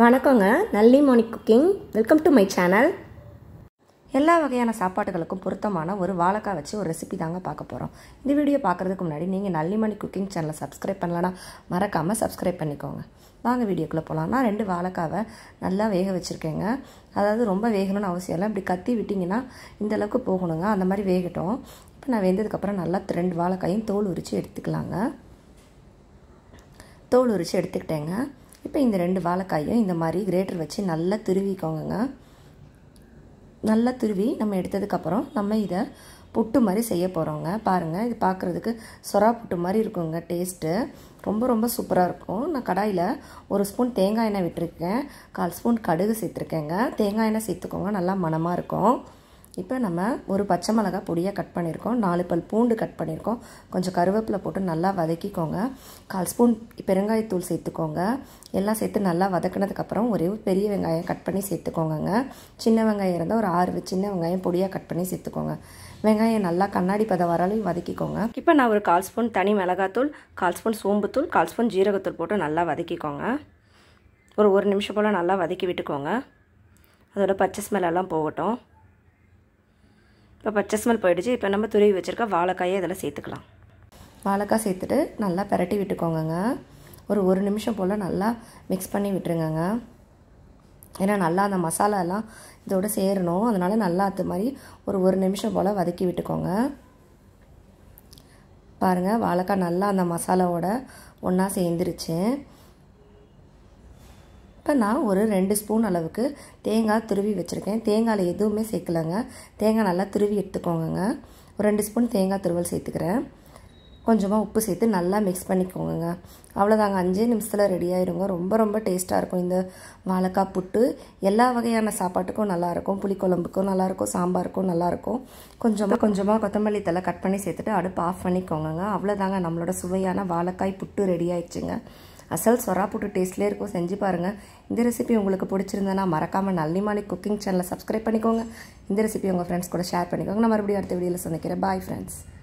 வணக்கங்க நல்லி morning cooking welcome to my channel எல்லா வகையான சாப்பாடுகளுக்கும் பொருத்தமான ஒரு வாழைக்காய் வச்சு ஒரு ரெசிபி தாங்க பார்க்க போகிறோம் இந்த வீடியோ பார்க்குறதுக்கு முன்னாடி நீங்கள் மணி குக்கிங் சேனலை சப்ஸ்கிரைப் பண்ணலன்னா மறக்காமல் சப்ஸ்கிரைப் பண்ணிக்கோங்க வாங்க வீடியோக்குள்ளே போகலாம் நான் ரெண்டு வாழைக்காவை நல்லா வேக வச்சுருக்கேங்க அதாவது ரொம்ப வேகணும்னு அவசியம் இல்லை இப்படி கத்தி விட்டிங்கன்னா இந்தளவுக்கு போகணுங்க அந்த மாதிரி வேகட்டும் இப்போ நான் வெந்ததுக்கப்புறம் நல்லா ரெண்டு வாழைக்காயும் தோல் உரித்து எடுத்துக்கலாங்க தோல் உரித்து எடுத்துக்கிட்டேங்க இப்போ இந்த ரெண்டு வாழைக்காயும் இந்த மாதிரி கிரேட்டர் வச்சு நல்லா திருவிக்கோங்க நல்லா திருவி நம்ம எடுத்ததுக்கப்புறம் நம்ம இதை புட்டு மாதிரி செய்ய போகிறோங்க பாருங்கள் இது பார்க்குறதுக்கு சொரா புட்டு மாதிரி இருக்குங்க டேஸ்ட்டு ரொம்ப ரொம்ப சூப்பராக இருக்கும் நான் கடாயில் ஒரு ஸ்பூன் தேங்காய் எண்ணெய் விட்டுருக்கேன் கால் ஸ்பூன் கடுகு சேர்த்துருக்கேங்க தேங்காய் எண்ணெய் சேர்த்துக்கோங்க நல்லா மனமாக இருக்கும் இப்போ நம்ம ஒரு பச்சை மிளகா பொடியாக கட் பண்ணியிருக்கோம் நாலு பல் பூண்டு கட் பண்ணியிருக்கோம் கொஞ்சம் கருவேப்பிலை போட்டு நல்லா வதக்கிக்கோங்க கால் ஸ்பூன் பெருங்காயத்தூள் சேர்த்துக்கோங்க எல்லாம் சேர்த்து நல்லா வதக்கினதுக்கப்புறம் ஒரே பெரிய வெங்காயம் கட் பண்ணி சேர்த்துக்கோங்கங்க சின்ன வெங்காயம் இருந்தால் ஒரு ஆறு சின்ன வெங்காயம் பொடியாக கட் பண்ணி சேர்த்துக்கோங்க வெங்காயம் நல்லா கண்ணாடி பதம் வரலையும் வதக்கிக்கோங்க இப்போ நான் ஒரு கால் ஸ்பூன் தனி மிளகாத்தூள் கால் ஸ்பூன் சோம்புத்தூள் கால் ஸ்பூன் ஜீரகத்தூள் போட்டு நல்லா வதக்கிக்கோங்க ஒரு ஒரு நிமிஷம் போல் நல்லா வதக்கி விட்டுக்கோங்க அதோட பச்சை ஸ்மெல்லாம் போகட்டும் இப்போ பச்சை ஸ்மெல் போயிடுச்சு இப்போ நம்ம துருவி வச்சுருக்க வாழைக்காயை இதில் சேர்த்துக்கலாம் வாழைக்காய் சேர்த்துட்டு நல்லா பரட்டி விட்டுக்கோங்க ஒரு ஒரு நிமிஷம் போல் நல்லா மிக்ஸ் பண்ணி விட்டுருங்கங்க ஏன்னா நல்லா அந்த மசாலாலாம் இதோடு சேரணும் அதனால் நல்லா அது மாதிரி ஒரு ஒரு நிமிஷம் போல் வதக்கி விட்டுக்கோங்க பாருங்கள் வாழைக்காய் நல்லா அந்த மசாலாவோட ஒன்றா சேர்ந்துருச்சு இப்போ நான் ஒரு ரெண்டு ஸ்பூன் அளவுக்கு தேங்காய் துருவி வச்சுருக்கேன் தேங்காயில் எதுவுமே சேர்க்கலைங்க தேங்காய் நல்லா துருவி எடுத்துக்கோங்க ஒரு ரெண்டு ஸ்பூன் தேங்காய் துருவல் சேர்த்துக்கிறேன் கொஞ்சமாக உப்பு சேர்த்து நல்லா மிக்ஸ் பண்ணிக்கோங்க அவ்வளோதாங்க அஞ்சே நிமிஷத்தில் ரெடி ஆயிருங்க ரொம்ப ரொம்ப டேஸ்ட்டாக இருக்கும் இந்த வாழைக்காய் புட்டு எல்லா வகையான சாப்பாட்டுக்கும் நல்லாயிருக்கும் புளிக்குழம்புக்கும் நல்லாயிருக்கும் சாம்பாருக்கும் நல்லாயிருக்கும் கொஞ்சமாக கொஞ்சமாக கொத்தமல்லி தலை கட் பண்ணி சேர்த்துட்டு அடுப்பு ஆஃப் பண்ணிக்கோங்க அவ்வளோதாங்க நம்மளோட சுவையான வாழைக்காய் புட்டு ரெடி ஆயிடுச்சுங்க அசல் சொரா போட்டு டேஸ்ட்லேயே இருக்கும் செஞ்சு பாருங்கள் இந்த ரெசிபி உங்களுக்கு பிடிச்சிருந்தேன்னா மறக்காமல் மாலி குக்கிங் சேனலை சப்ஸ்கிரைப் பண்ணிக்கோங்க இந்த ரெசிபி உங்கள் ஃப்ரெண்ட்ஸ் கூட ஷேர் பண்ணிக்கோங்க நான் மறுபடியும் அடுத்த வீடியோவில் சந்திக்கிறேன் பாய் ஃப்ரெண்ட்ஸ்